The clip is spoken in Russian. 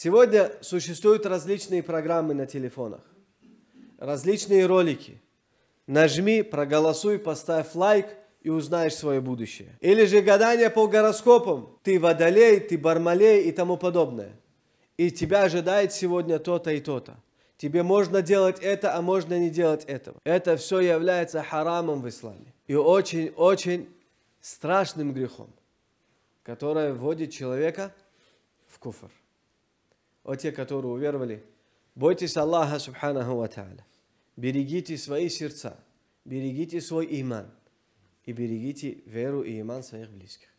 Сегодня существуют различные программы на телефонах, различные ролики. Нажми, проголосуй, поставь лайк и узнаешь свое будущее. Или же гадание по гороскопам. Ты водолей, ты бармалей и тому подобное. И тебя ожидает сегодня то-то и то-то. Тебе можно делать это, а можно не делать этого. Это все является харамом в исламе. И очень-очень страшным грехом, которое вводит человека в куфр о те, которые уверовали, бойтесь Аллаха, субханаху ва та'аля. Берегите свои сердца, берегите свой иман и берегите веру и иман своих близких.